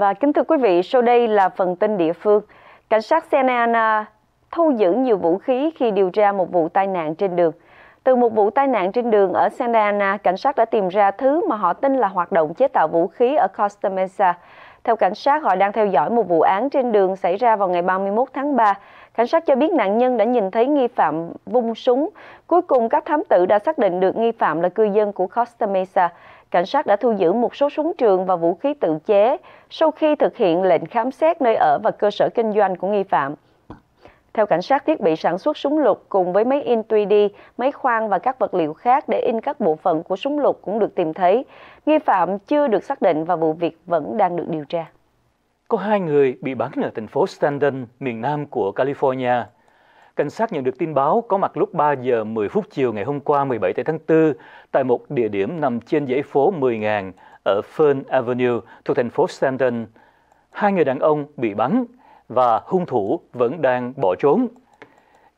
Và kính thưa quý vị, sau đây là phần tin địa phương. Cảnh sát Seneana thu giữ nhiều vũ khí khi điều tra một vụ tai nạn trên đường. Từ một vụ tai nạn trên đường ở Santa Ana, cảnh sát đã tìm ra thứ mà họ tin là hoạt động chế tạo vũ khí ở Costa Mesa. Theo cảnh sát, họ đang theo dõi một vụ án trên đường xảy ra vào ngày 31 tháng 3. Cảnh sát cho biết nạn nhân đã nhìn thấy nghi phạm vung súng. Cuối cùng, các thám tử đã xác định được nghi phạm là cư dân của Costa Mesa cảnh sát đã thu giữ một số súng trường và vũ khí tự chế sau khi thực hiện lệnh khám xét nơi ở và cơ sở kinh doanh của nghi phạm. Theo cảnh sát, thiết bị sản xuất súng lục cùng với máy in 3D, máy khoan và các vật liệu khác để in các bộ phận của súng lục cũng được tìm thấy. Nghi phạm chưa được xác định và vụ việc vẫn đang được điều tra. Có hai người bị bắn ở thành phố Stanton, miền nam của California – Cảnh sát nhận được tin báo có mặt lúc 3 giờ 10 phút chiều ngày hôm qua 17 tháng 4 tại một địa điểm nằm trên dãy phố 10.000 ở Fern Avenue thuộc thành phố Stanton. Hai người đàn ông bị bắn và hung thủ vẫn đang bỏ trốn.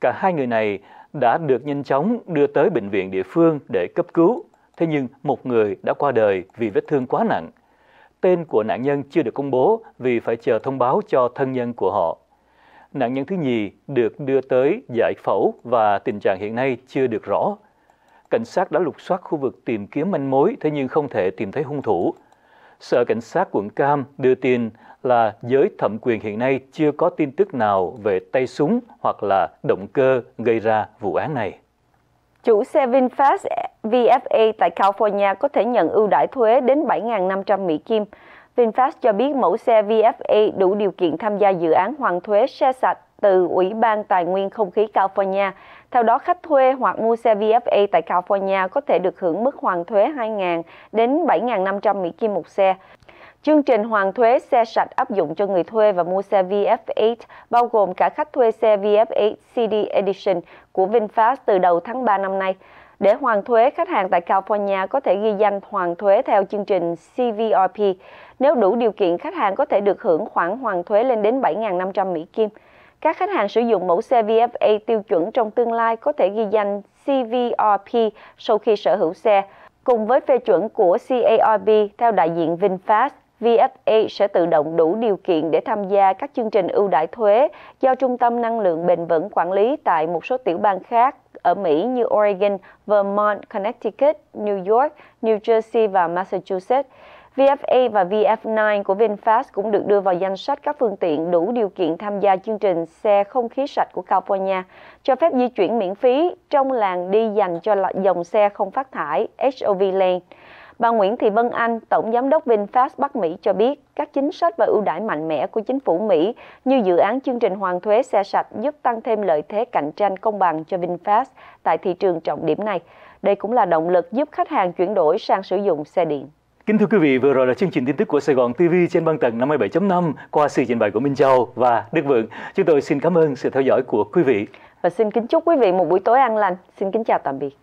Cả hai người này đã được nhanh chóng đưa tới bệnh viện địa phương để cấp cứu. Thế nhưng một người đã qua đời vì vết thương quá nặng. Tên của nạn nhân chưa được công bố vì phải chờ thông báo cho thân nhân của họ nạn nhân thứ nhì được đưa tới giải phẫu và tình trạng hiện nay chưa được rõ. Cảnh sát đã lục soát khu vực tìm kiếm manh mối thế nhưng không thể tìm thấy hung thủ. Sở Cảnh sát quận Cam đưa tin là giới thẩm quyền hiện nay chưa có tin tức nào về tay súng hoặc là động cơ gây ra vụ án này. Chủ xe VinFast VFA tại California có thể nhận ưu đãi thuế đến 7.500 Mỹ Kim VinFast cho biết mẫu xe VFA đủ điều kiện tham gia dự án hoàn thuế xe sạch từ Ủy ban Tài nguyên Không khí California. Theo đó, khách thuê hoặc mua xe VFA tại California có thể được hưởng mức hoàn thuế 2.000 đến 7.500 Mỹ Kim một xe. Chương trình hoàn thuế xe sạch áp dụng cho người thuê và mua xe VF8, bao gồm cả khách thuê xe VF8 CD Edition của VinFast từ đầu tháng 3 năm nay. Để hoàn thuế, khách hàng tại California có thể ghi danh hoàn thuế theo chương trình CVRP. Nếu đủ điều kiện, khách hàng có thể được hưởng khoản hoàn thuế lên đến 7.500 Mỹ Kim. Các khách hàng sử dụng mẫu xe VFA tiêu chuẩn trong tương lai có thể ghi danh CVRP sau khi sở hữu xe, cùng với phê chuẩn của CARB theo đại diện VinFast VFA sẽ tự động đủ điều kiện để tham gia các chương trình ưu đãi thuế do Trung tâm Năng lượng Bền vững quản lý tại một số tiểu bang khác ở Mỹ như Oregon, Vermont, Connecticut, New York, New Jersey và Massachusetts. VFA và VF9 của VinFast cũng được đưa vào danh sách các phương tiện đủ điều kiện tham gia chương trình xe không khí sạch của California, cho phép di chuyển miễn phí trong làng đi dành cho dòng xe không phát thải HOV Lane. Bà Nguyễn Thị Vân Anh, Tổng Giám đốc VinFast Bắc Mỹ cho biết, các chính sách và ưu đãi mạnh mẽ của chính phủ Mỹ như dự án chương trình hoàn thuế xe sạch giúp tăng thêm lợi thế cạnh tranh công bằng cho VinFast tại thị trường trọng điểm này. Đây cũng là động lực giúp khách hàng chuyển đổi sang sử dụng xe điện. Kính thưa quý vị, vừa rồi là chương trình tin tức của Sài Gòn TV trên băng tầng 57.5 qua sự trình bày của Minh Châu và Đức Vượng. Chúng tôi xin cảm ơn sự theo dõi của quý vị. Và xin kính chúc quý vị một buổi tối an lành. Xin kính chào tạm biệt.